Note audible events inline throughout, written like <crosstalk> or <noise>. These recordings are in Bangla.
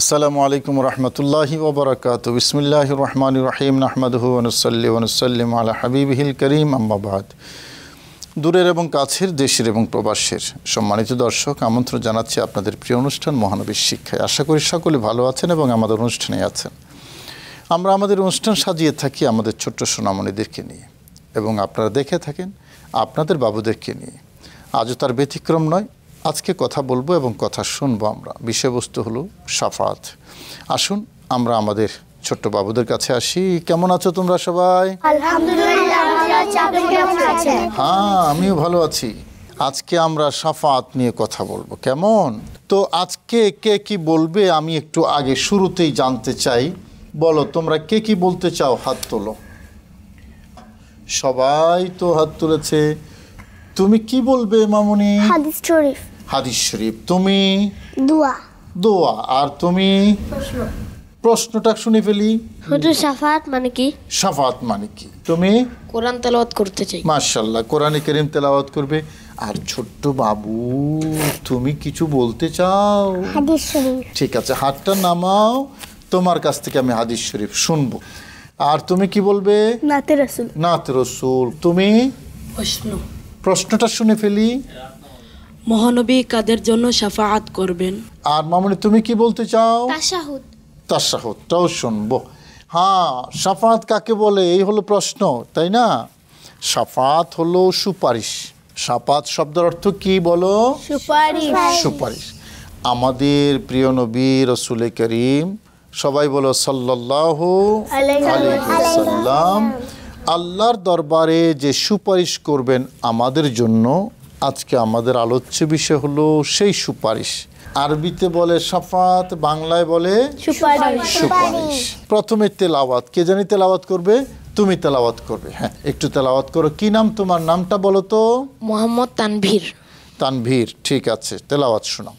আসসালামু আলাইকুম রহমতুল্লাহি ওবরাকাত বিসমিল্লাহ রহমান রহিম নাহমাদহু অনুসল্লি অনুসল্লিম হাবিব হিল করিম আম্মাবাদ দূরের এবং কাছের দেশের এবং প্রবাসের সম্মানিত দর্শক আমন্ত্রণ জানাচ্ছি আপনাদের প্রিয় অনুষ্ঠান মহানবীর শিক্ষায় আশা করি সকলে ভালো আছেন এবং আমাদের অনুষ্ঠানে আছেন আমরা আমাদের অনুষ্ঠান সাজিয়ে থাকি আমাদের ছোট্ট সোনামণিদেরকে নিয়ে এবং আপনারা দেখে থাকেন আপনাদের বাবুদেরকে নিয়ে আজও তার ব্যতিক্রম নয় আজকে কথা বলবো এবং কথা শুনবো আমরা বিষয়বস্তু হলো সাফাত আসুন আমরা আমাদের ছোট্ট বাবুদের কাছে আসি কেমন আছো তোমরা সবাই হ্যাঁ আমিও ভালো আছি আজকে আমরা সাফাত নিয়ে কথা বলবো কেমন তো আজকে কে কি বলবে আমি একটু আগে শুরুতেই জানতে চাই বলো তোমরা কে কি বলতে চাও হাত তোলো সবাই তো হাত তুলেছে তুমি কি বলবে মামুনি হাদিস শরীফ হাদিস শরীফ তুমি দোয়া দোয়া আর তুমি প্রশ্নটা শুনে ফেলি হুজুর শাফাত মানে কি শাফাত মানে কি তুমি কোরআন তেলাওয়াত করতে চাই মাশাআল্লাহ কোরআনে কারীম তেলাওয়াত করবে আর ছোট্ট বাবু তুমি কিছু বলতে চাও হাদিস শরীফ ঠিক আছে হাতটা নামাও তোমার কাছ থেকে আমি হাদিস শরীফ শুনবো আর তুমি কি বলবে নাতে রাসূল নাতে রাসূল তুমি প্রশ্ন প্রশ্নটা শুনে ফেলি মহানবী কাদের জন্য সাফাআত করবেন আর মামনি তুমি কি বলতে চাও তাশাহুদ তাও শুনবো হ্যাঁ সাফাত কাকে বলে এই হলো প্রশ্ন তাই না সাফাত হলো সুপারিশ সাফাত শব্দের অর্থ কি বলো সুপারিশ সুপারিশ আমাদের প্রিয় নবী রসুলে করিম সবাই বলো সাল্লাহ আলাইসাল্লাম আল্লাহর দরবারে যে সুপারিশ করবেন আমাদের জন্য আজকে আমাদের আলোচ্য বিষয় হলো সেই সুপারিশ আরবিতে বলে সাফাত বাংলায় বলে সুপারিশ প্রথমে তেলাওয়াত কে জানি তেলাওয়াত করবে তুমি তেলাওয়াত করবে হ্যাঁ একটু তেলাওয়াত করো কি নাম তোমার নামটা বলো তো মোহাম্মদ তানভীর তানভীর ঠিক আছে তেলাওয়াত শোনাও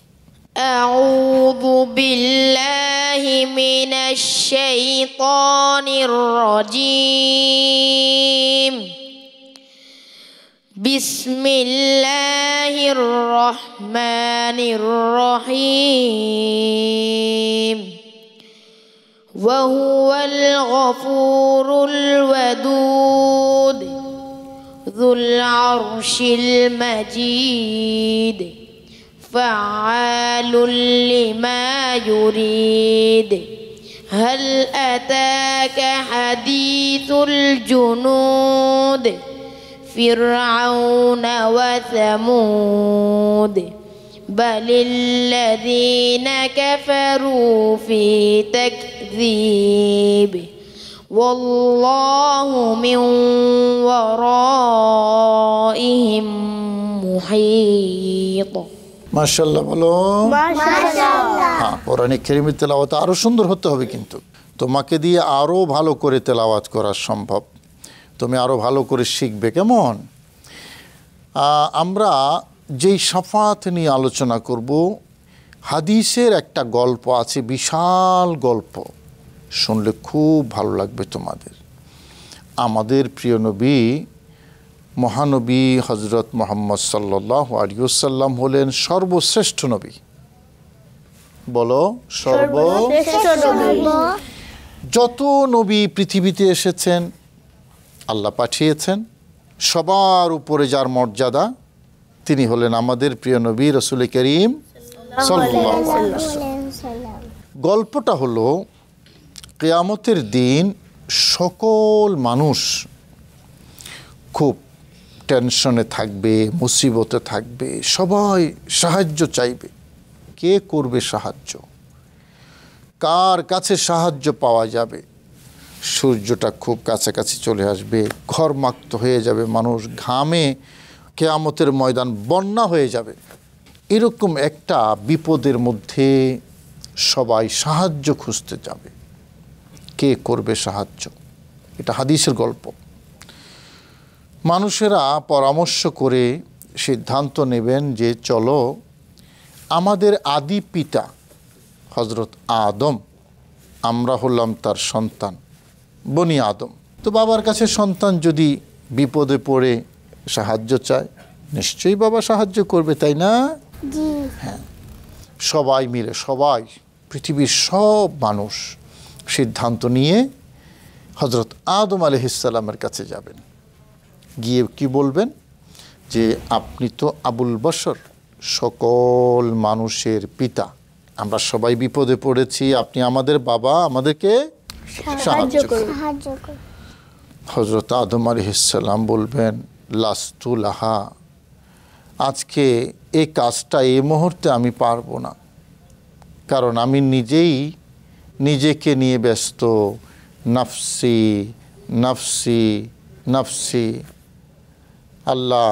أعوذ بالله من الشيطان الرجيم بسم الله الرحمن الرحيم وهو الغفور الودود ذو العرش المجيد فعال لما يريد هل أتاك حديث الجنود فرعون وثمود بل الذين كفروا في تكذيب والله من ورائهم محيط মার্শাল্লাহ বলো হ্যাঁ পৌরাণিক খেরিমির তেলাওয়াত আরও সুন্দর হতে হবে কিন্তু তোমাকে দিয়ে আরও ভালো করে তেলাওয়াত করা সম্ভব তুমি আরও ভালো করে শিখবে কেমন আমরা যেই সাফাত নিয়ে আলোচনা করব হাদিসের একটা গল্প আছে বিশাল গল্প শুনলে খুব ভালো লাগবে তোমাদের আমাদের প্রিয় নবী মহানবী হজরত মোহাম্মদ সাল্লাহ আলিউসাল্লাম হলেন সর্বশ্রেষ্ঠ নবী বলো সর্ব যত নবী পৃথিবীতে এসেছেন আল্লাহ পাঠিয়েছেন সবার উপরে যার মর্যাদা তিনি হলেন আমাদের প্রিয় নবী রসুল করিম গল্পটা হলো কেয়ামতের দিন সকল মানুষ খুব টেনশনে থাকবে মুসিবতে থাকবে সবাই সাহায্য চাইবে কে করবে সাহায্য কার কাছে সাহায্য পাওয়া যাবে সূর্যটা খুব কাছাকাছি চলে আসবে ঘরমাক্ত হয়ে যাবে মানুষ ঘামে কেয়ামতের ময়দান বন্যা হয়ে যাবে এরকম একটা বিপদের মধ্যে সবাই সাহায্য খুঁজতে যাবে কে করবে সাহায্য এটা হাদিসের গল্প মানুষেরা পরামর্শ করে সিদ্ধান্ত নেবেন যে চলো আমাদের আদি পিতা হজরত আদম আমরা হলাম তার সন্তান বনি আদম তো বাবার কাছে সন্তান যদি বিপদে পড়ে সাহায্য চায় নিশ্চয়ই বাবা সাহায্য করবে তাই না হ্যাঁ সবাই মিলে সবাই পৃথিবীর সব মানুষ সিদ্ধান্ত নিয়ে হজরত আদম আলহিসাল্লামের কাছে যাবেন গিয়ে কি বলবেন যে আপনি তো আবুল বসর সকল মানুষের পিতা আমরা সবাই বিপদে পড়েছি আপনি আমাদের বাবা আমাদেরকে সাহায্য হজরত আদম আলহিসাল্লাম বলবেন লাস্তুল আহা আজকে এই কাজটা এই মুহূর্তে আমি পারবো না কারণ আমি নিজেই নিজেকে নিয়ে ব্যস্ত নাফসি নাফসি নাফসি আল্লাহ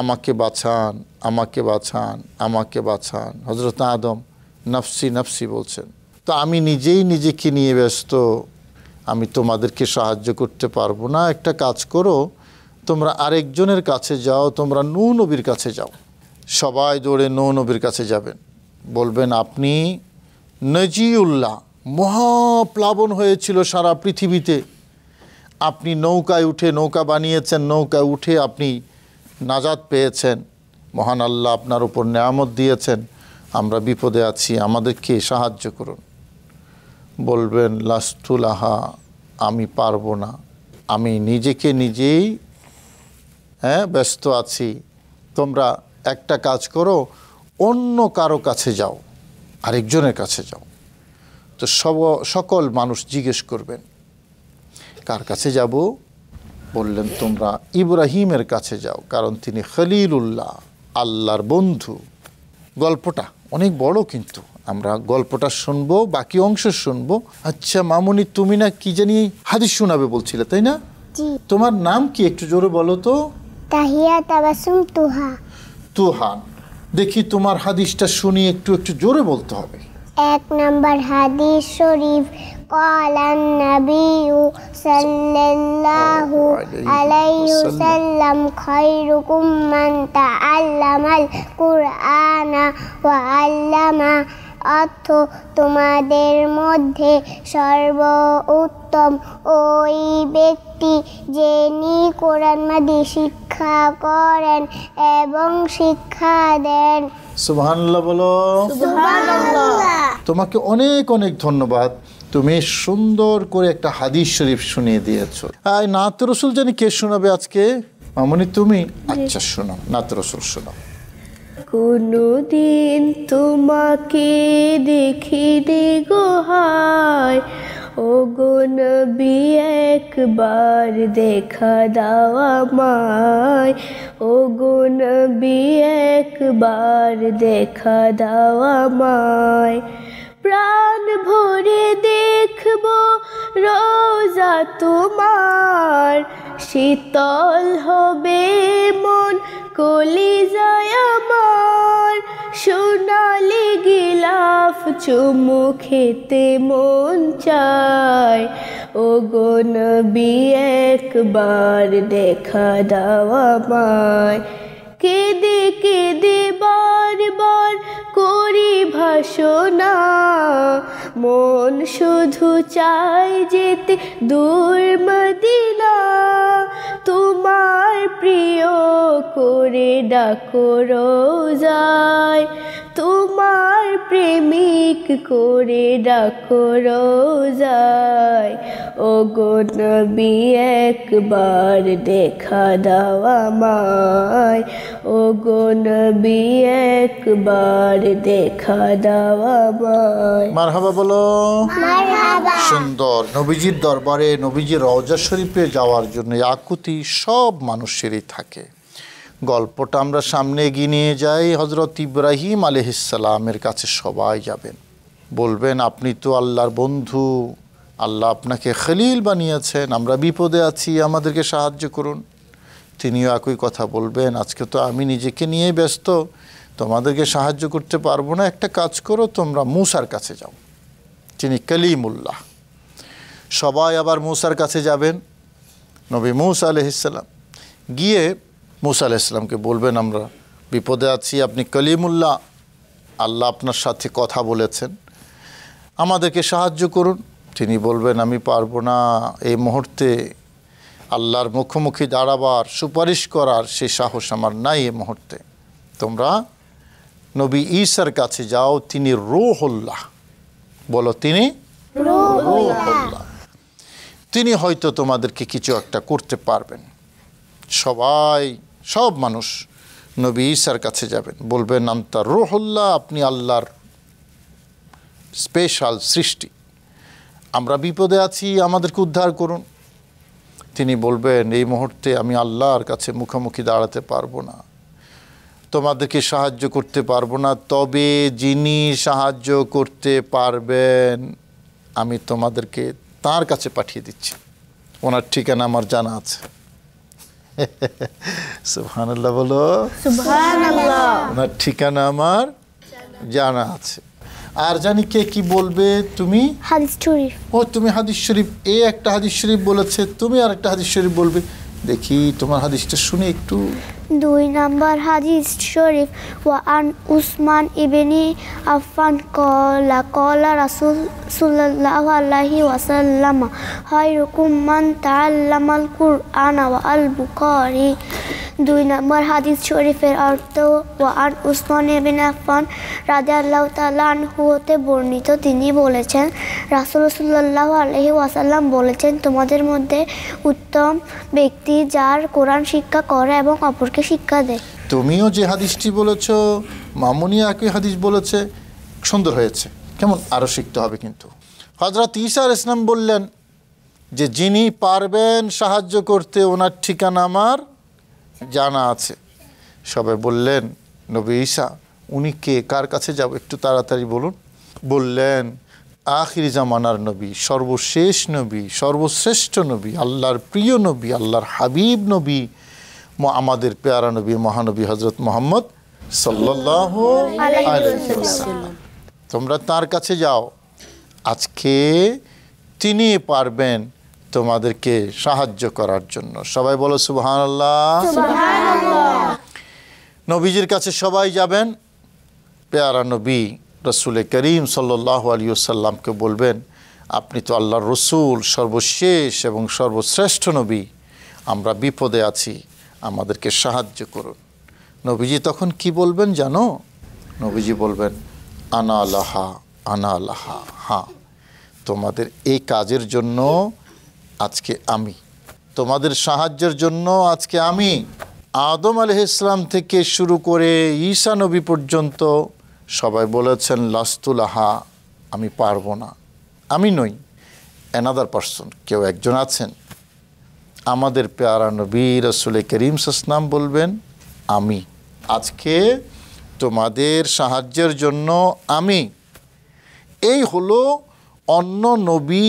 আমাকে বাঁচান আমাকে বাঁচান আমাকে বাঁচান হজরত আদম নফসি নফসি বলছেন তো আমি নিজেই নিজেকে নিয়ে ব্যস্ত আমি তোমাদেরকে সাহায্য করতে পারবো না একটা কাজ করো তোমরা আরেকজনের কাছে যাও তোমরা নৌ নবীর কাছে যাও সবাই দৌড়ে নৌ নবীর কাছে যাবেন বলবেন আপনি নজিউল্লাহ মহাপ্লাবন হয়েছিল সারা পৃথিবীতে আপনি নৌকায় উঠে নৌকা বানিয়েছেন নৌকায় উঠে আপনি নাজাদ পেয়েছেন মহান আল্লাহ আপনার উপর নেয়ামত দিয়েছেন আমরা বিপদে আছি আমাদেরকে সাহায্য করুন বলবেন আহা আমি পারবো না আমি নিজেকে নিজেই হ্যাঁ ব্যস্ত আছি তোমরা একটা কাজ করো অন্য কারো কাছে যাও আরেকজনের কাছে যাও তো সব সকল মানুষ জিজ্ঞেস করবেন কার কাছে যাব বললেন তোমরা ইব্রাহিমের কাছে যাও কারণ তিনি খলিলুল্লাহ আল্লাহর বন্ধু গল্পটা অনেক বড় কিন্তু আমরা গল্পটা শুনব বাকি অংশ শুনব আচ্ছা মামুনি তুমি না কি জানি হাদিস শোনাবে বলছিলে তাই না তোমার নাম কি একটু জোরে বলো তো তুহা তুহান দেখি তোমার হাদিসটা শুনি একটু একটু জোরে বলতে হবে এক নাম্বার হাদিস শরীফ قال النبي صلى الله عليه وسلم خيركم من تعلم القرآن وعلم অর্থ তোমাদের মধ্যে সর্ব উত্তম ওই ব্যক্তি যিনি কোরআন মাদি শিক্ষা করেন এবং শিক্ষা দেন সুবহানাল্লাহ বলো সুবহানাল্লাহ তোমাকে অনেক অনেক ধন্যবাদ তুমি সুন্দর করে একটা হাদিস শরীফ শুনিয়ে দিয়েছ আর নাত রসুল জানি কে শোনাবে আজকে মামনি তুমি আচ্ছা শোনো নাত রসুল শোনো কোনদিন তোমাকে দেখি দে গোহায় ও বি একবার দেখা দাও আমায় ও নবী একবার দেখা দাও আমায় প্রাণ ভরে দে দেব রোজা তোমার শীতল হবে মন কলি আমার সোনালি গিলাফ চুমু খেতে মন চায় ও গোন একবার দেখা দাও আমায় কেঁদে কেঁদে বারবার করি ভাসনা মন শুধু চাই যেতে দূর মদিনা তোমার প্রিয় করে ডাকো রোজায় তোমার প্রেমিক করে ডাকো রোজায় ও গো একবার দেখা দাও আমায় ও গো একবার সুন্দর নবীজির দরবারে নবীজির রওজা শরীফে যাওয়ার জন্য আকুতি সব মানুষেরই থাকে গল্পটা আমরা সামনে এগিয়ে নিয়ে যাই হজরত ইব্রাহিম আলহিসালামের কাছে সবাই যাবেন বলবেন আপনি তো আল্লাহর বন্ধু আল্লাহ আপনাকে খলিল বানিয়েছেন আমরা বিপদে আছি আমাদেরকে সাহায্য করুন তিনিও একই কথা বলবেন আজকে তো আমি নিজেকে নিয়ে ব্যস্ত তোমাদেরকে সাহায্য করতে পারবো না একটা কাজ করো তোমরা মুসার কাছে যাও তিনি কলিমুল্লাহ সবাই আবার মুসার কাছে যাবেন নবী মুসা আলহিসাল্লাম গিয়ে মুসা আলাইসাল্লামকে বলবেন আমরা বিপদে আছি আপনি কলিমুল্লাহ আল্লাহ আপনার সাথে কথা বলেছেন আমাদেরকে সাহায্য করুন তিনি বলবেন আমি পারবো না এই মুহূর্তে আল্লাহর মুখোমুখি দাঁড়াবার সুপারিশ করার সে সাহস আমার নাই এ মুহূর্তে তোমরা নবী ঈসার কাছে যাও তিনি রোহল্লাহ বলো তিনি তিনি হয়তো তোমাদেরকে কিছু একটা করতে পারবেন সবাই সব মানুষ নবী ঈসার কাছে যাবেন বলবেন আন্তা রোহল্লাহ আপনি আল্লাহর স্পেশাল সৃষ্টি আমরা বিপদে আছি আমাদেরকে উদ্ধার করুন তিনি বলবেন এই মুহূর্তে আমি আল্লাহর কাছে মুখোমুখি দাঁড়াতে পারবো না তোমাদেরকে সাহায্য করতে পারবো না তবে যিনি সাহায্য করতে পারবেন আমি তোমাদেরকে তার কাছে পাঠিয়ে দিচ্ছি ওনার ঠিকানা আমার জানা আছে <laughs> সুহানাল্লাহ বলো ওনার ঠিকানা আমার জানা আছে আর জানি কে কি বলবে তুমি হাদিস ও তুমি হাদিস শরীফ এ একটা হাদিস শরীফ বলেছে তুমি আর একটা হাদিস শরীফ বলবে দেখি তোমার হাদিসটা শুনে একটু দুই নম্বর হাদিস শরীফ আন উসমান ইবেনি আফান কলা কলা রাসুল সুল্লাহ আল্লাহি ওয়াসাল্লাম হয় তাল্লামাল কুর আনা কুরআন আল বুখারি দুই নম্বর হাদিস শরীফের অর্থ আন উসমান ইবেন আফান রাজা আল্লাহ তালাহু হতে বর্ণিত তিনি বলেছেন রাসুল সুল্লাহ আলহি ওয়াসাল্লাম বলেছেন তোমাদের মধ্যে উত্তম ব্যক্তি যার কোরআন শিক্ষা করে এবং অপর আমাদেরকে শিক্ষা দেয় তুমিও যে হাদিসটি বলেছ মামুনি একই হাদিস বলেছে সুন্দর হয়েছে কেমন আরও শিখতে হবে কিন্তু হজরত ইসার ইসলাম বললেন যে যিনি পারবেন সাহায্য করতে ওনার ঠিকানা আমার জানা আছে সবাই বললেন নবী ঈশা উনি কে কার কাছে যাব একটু তাড়াতাড়ি বলুন বললেন আখির জামানার নবী সর্বশেষ নবী সর্বশ্রেষ্ঠ নবী আল্লাহর প্রিয় নবী আল্লাহর হাবিব নবী আমাদের পেয়ারানবী মহানবী হজরত মোহাম্মদ তোমরা তার কাছে যাও আজকে তিনি পারবেন তোমাদেরকে সাহায্য করার জন্য সবাই বলো সুবহান আল্লাহ নবীজির কাছে সবাই যাবেন পেয়ারা নবী রসুল করিম সাল্লাহ আলী সাল্লামকে বলবেন আপনি তো আল্লাহর রসুল সর্বশেষ এবং সর্বশ্রেষ্ঠ নবী আমরা বিপদে আছি আমাদেরকে সাহায্য করুন নবীজি তখন কি বলবেন জানো নবীজি বলবেন আনা আলাহা আনা আলাহা হ্যাঁ তোমাদের এই কাজের জন্য আজকে আমি তোমাদের সাহায্যের জন্য আজকে আমি আদম আলহ ইসলাম থেকে শুরু করে ঈশা নবী পর্যন্ত সবাই বলেছেন লাস্তুলাহা আমি পারবো না আমি নই অ্যানাদার পার্সন কেউ একজন আছেন আমাদের পেয়ারা নবী রসুল করিম সাসনাম বলবেন আমি আজকে তোমাদের সাহায্যের জন্য আমি এই হলো অন্য নবী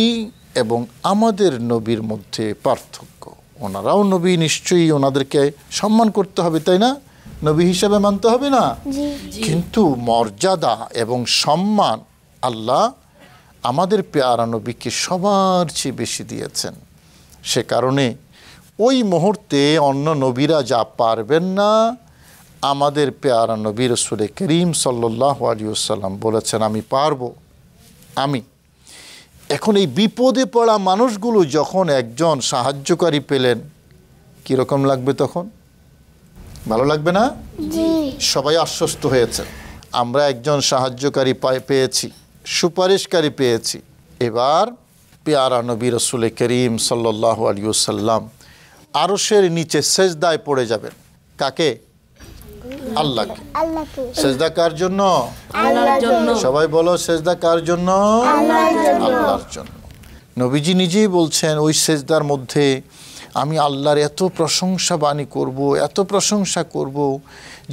এবং আমাদের নবীর মধ্যে পার্থক্য ওনারাও নবী নিশ্চয়ই ওনাদেরকে সম্মান করতে হবে তাই না নবী হিসাবে মানতে হবে না কিন্তু মর্যাদা এবং সম্মান আল্লাহ আমাদের পেয়ারা নবীকে সবার চেয়ে বেশি দিয়েছেন সে কারণে ওই মুহূর্তে অন্য নবীরা যা পারবেন না আমাদের পেয়ারা নবীর রসুলে করিম সাল্লাহ আলিয়াল্লাম বলেছেন আমি পারব আমি এখন এই বিপদে পড়া মানুষগুলো যখন একজন সাহায্যকারী পেলেন কীরকম লাগবে তখন ভালো লাগবে না সবাই আশ্বস্ত হয়েছে আমরা একজন সাহায্যকারী পেয়েছি সুপারিশকারী পেয়েছি এবার পেয়ারা নবী রসুল করিম সাল্লাহ আলিয়াল্লাম আরশের নিচে সেজদায় পড়ে যাবেন কাকে আল্লাহকে সেজদা কার জন্য সবাই বলো সেজদা কার জন্য আল্লাহর জন্য নবীজি নিজেই বলছেন ওই সেজদার মধ্যে আমি আল্লাহর এত প্রশংসা বাণী করব এত প্রশংসা করব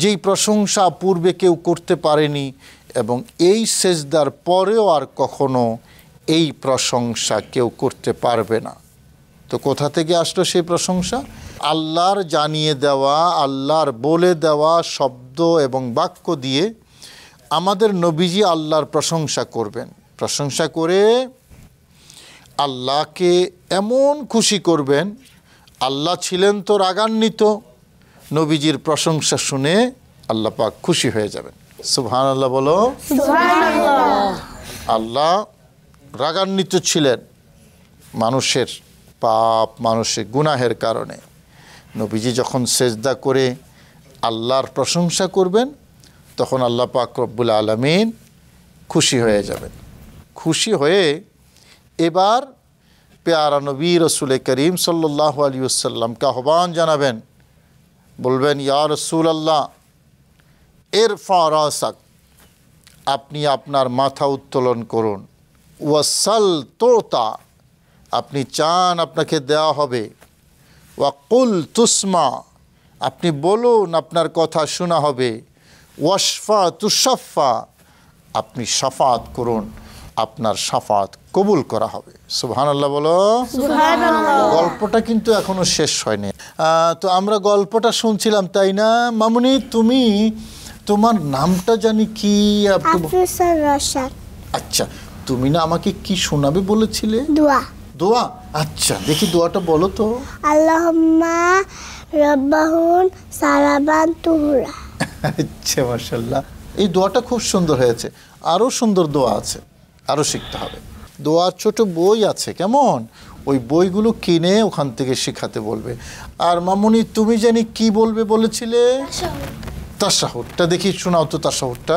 যেই প্রশংসা পূর্বে কেউ করতে পারেনি এবং এই সেজদার পরেও আর কখনো এই প্রশংসা কেউ করতে পারবে না তো কোথা থেকে আসলো সেই প্রশংসা আল্লাহর জানিয়ে দেওয়া আল্লাহর বলে দেওয়া শব্দ এবং বাক্য দিয়ে আমাদের নবীজি আল্লাহর প্রশংসা করবেন প্রশংসা করে আল্লাহকে এমন খুশি করবেন আল্লাহ ছিলেন তো রাগান্বিত নবীজির প্রশংসা শুনে আল্লাহ পাক খুশি হয়ে যাবেন সুহান আল্লাহ বলো আল্লাহ রাগান্বিত ছিলেন মানুষের পাপ মানুষের গুনাহের কারণে নবীজি যখন সেজদা করে আল্লাহর প্রশংসা করবেন তখন আল্লাহ পাক রব্বুল আলমিন খুশি হয়ে যাবেন খুশি হয়ে এবার পেয়ারা নবী রসুল করিম সাল্লাহ আলী আসাল্লামকে আহ্বান জানাবেন বলবেন ইয়া রসুল আল্লাহ এর ফারাসাক আপনি আপনার মাথা উত্তোলন করুন ওয়াসাল তোতা আপনি চান আপনাকে দেওয়া হবে ওয়াকুল তুসমা আপনি বলুন আপনার কথা শোনা হবে ওয়াশফা তুষাফা আপনি সাফাত করুন আপনার সাফাত কবুল করা হবে সুহান আল্লাহ বলো গল্পটা কিন্তু এখনো শেষ হয়নি তো আমরা গল্পটা শুনছিলাম তাই না মামুনি তুমি তোমার নামটা জানি কি আচ্ছা তুমি না আমাকে কি শোনাবে বলেছিলে দোয়া দোয়া আচ্ছা দেখি দোয়াটা বলো তো আল্লাহম্মা রব্বাহুন সারাবান তুহুরা আচ্ছা মার্শাল্লাহ এই দোয়াটা খুব সুন্দর হয়েছে আরও সুন্দর দোয়া আছে আরও শিখতে হবে দোয়ার ছোট বই আছে কেমন ওই বইগুলো কিনে ওখান থেকে শেখাতে বলবে আর মামুনি তুমি জানি কি বলবে বলেছিলে তাসাহুরটা দেখি শোনাও তো তাসাহুরটা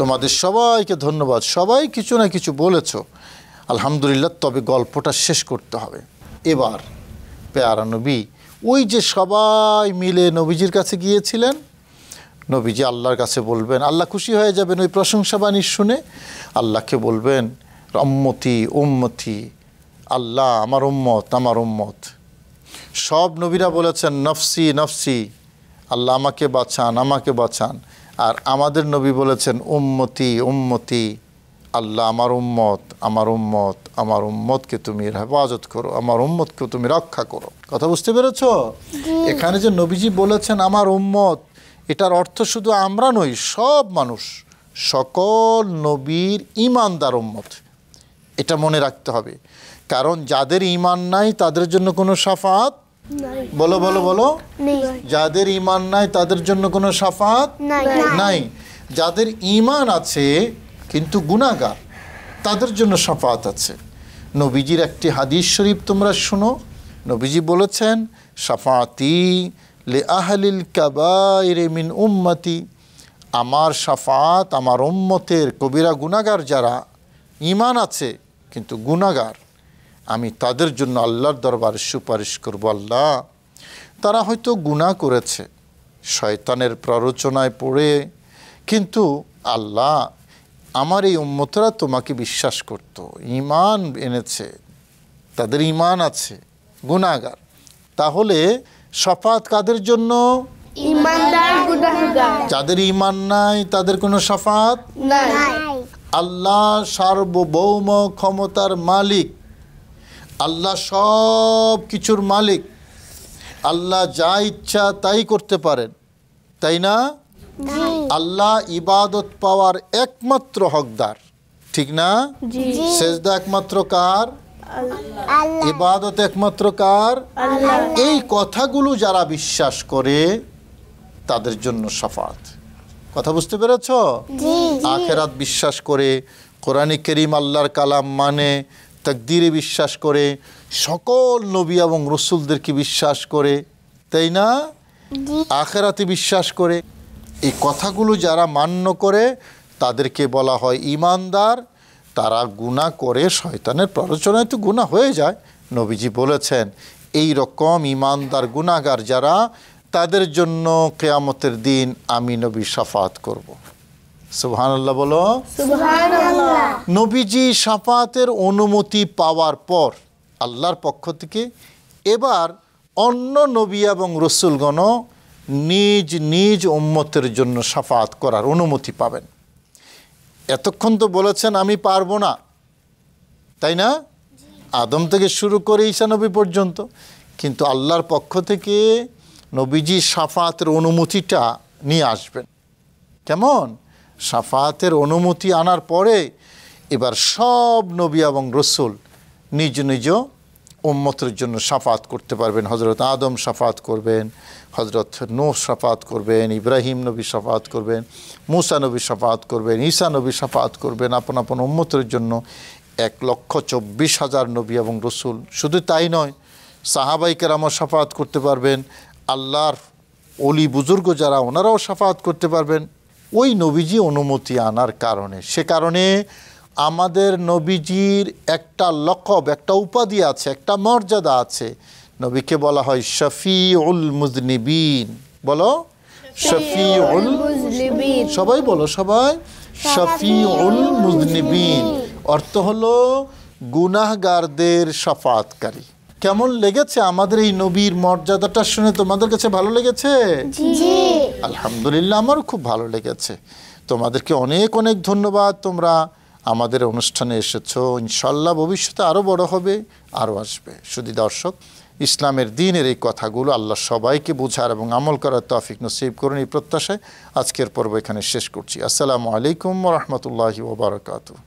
তোমাদের সবাইকে ধন্যবাদ সবাই কিছু না কিছু বলেছ আলহামদুলিল্লাহ তবে গল্পটা শেষ করতে হবে এবার পেয়ারা নবী ওই যে সবাই মিলে নবীজির কাছে গিয়েছিলেন নবীজি আল্লাহর কাছে বলবেন আল্লাহ খুশি হয়ে যাবেন ওই প্রশংসা বাণী শুনে আল্লাহকে বলবেন রম্মতি উম্মতি আল্লাহ আমার উম্মত আমার উম্মত সব নবীরা বলেছেন নফসি নফসি আল্লাহ আমাকে বাঁচান আমাকে বাঁচান আর আমাদের নবী বলেছেন উম্মতি উম্মতি আল্লাহ আমার উম্মত আমার উম্মত আমার উম্মতকে তুমি হেফাজত করো আমার উম্মতকে তুমি রক্ষা করো কথা বুঝতে পেরেছ এখানে যে নবীজি বলেছেন আমার উম্মত এটার অর্থ শুধু আমরা নই সব মানুষ সকল নবীর ইমানদার উম্মত এটা মনে রাখতে হবে কারণ যাদের ইমান নাই তাদের জন্য কোনো সাফাত বলো বলো বলো যাদের ইমান নাই তাদের জন্য কোনো সাফাত নাই যাদের ইমান আছে কিন্তু গুণাগার তাদের জন্য সাফাত আছে নবীজির একটি হাদিস শরীফ তোমরা শোনো নবীজি বলেছেন সাফাতি লে আহলিল মিন উম্মতি আমার সাফাত আমার উম্মতের কবিরা গুণাগার যারা ইমান আছে কিন্তু গুণাগার আমি তাদের জন্য আল্লাহর দরবারে সুপারিশ করব আল্লাহ তারা হয়তো গুণা করেছে শয়তানের প্ররোচনায় পড়ে কিন্তু আল্লাহ আমার এই উম্মতরা তোমাকে বিশ্বাস করত। ইমান এনেছে তাদের ইমান আছে গুণাগার তাহলে সফাত কাদের জন্য যাদের ইমান নাই তাদের কোনো সফাত আল্লাহ সার্বভৌম ক্ষমতার মালিক আল্লাহ সব কিছুর মালিক আল্লাহ যা ইচ্ছা তাই করতে পারেন তাই না আল্লাহ ইবাদত পাওয়ার একমাত্র হকদার ঠিক না সেজদা একমাত্র কার ইবাদত একমাত্র কার এই কথাগুলো যারা বিশ্বাস করে তাদের জন্য সাফাত কথা বুঝতে পেরেছ আখেরাত বিশ্বাস করে কোরআনিক করিম আল্লাহর কালাম মানে তাকদিরে বিশ্বাস করে সকল নবী এবং রসুলদেরকে বিশ্বাস করে তাই না আখেরাতে বিশ্বাস করে এই কথাগুলো যারা মান্য করে তাদেরকে বলা হয় ইমানদার তারা গুণা করে শয়তানের প্ররোচনায় তো গুণা হয়ে যায় নবীজি বলেছেন এই রকম ইমানদার গুণাগার যারা তাদের জন্য কেয়ামতের দিন আমি নবী সাফাত করবো সুহানাল্লাহ বলো নবীজি সাফাতের অনুমতি পাওয়ার পর আল্লাহর পক্ষ থেকে এবার অন্য নবী এবং রসুলগণ নিজ নিজ উম্মতের জন্য সাফাত করার অনুমতি পাবেন এতক্ষণ তো বলেছেন আমি পারবো না তাই না আদম থেকে শুরু করে ঈশানবী পর্যন্ত কিন্তু আল্লাহর পক্ষ থেকে নবীজি সাফাতের অনুমতিটা নিয়ে আসবেন কেমন সাফাতের অনুমতি আনার পরে এবার সব নবী এবং রসুল নিজ নিজ উম্মতের জন্য সাফাত করতে পারবেন হজরত আদম সাফাত করবেন হজরত নো সাফাত করবেন ইব্রাহিম নবী সাফাত করবেন মুসা নবী সাফাত করবেন ঈসা নবী সাফাত করবেন আপন আপন উম্মতের জন্য এক লক্ষ চব্বিশ হাজার নবী এবং রসুল শুধু তাই নয় সাহাবাইকার আমার সাফাত করতে পারবেন আল্লাহর অলি বুজুর্গ যারা ওনারাও সাফাত করতে পারবেন ওই নবীজি অনুমতি আনার কারণে সে কারণে আমাদের নবীজির একটা লকব একটা উপাধি আছে একটা মর্যাদা আছে নবীকে বলা হয় শফি উল মুজনিবিন বলো শফি উল সবাই বলো সবাই শফি উল মুজনিবিন অর্থ হলো গুনাহগারদের সফাতকারী কেমন লেগেছে আমাদের এই নবীর মর্যাদাটা শুনে তোমাদের কাছে ভালো লেগেছে আলহামদুলিল্লাহ আমারও খুব ভালো লেগেছে তোমাদেরকে অনেক অনেক ধন্যবাদ তোমরা আমাদের অনুষ্ঠানে এসেছো ইনশাল্লাহ ভবিষ্যতে আরও বড় হবে আরও আসবে শুধু দর্শক ইসলামের দিনের এই কথাগুলো আল্লাহ সবাইকে বোঝার এবং আমল করার তফিক নসিব করুন এই প্রত্যাশায় আজকের পর্ব এখানে শেষ করছি আসসালামু আলাইকুম রহমতুল্লাহি ওবরাকাতু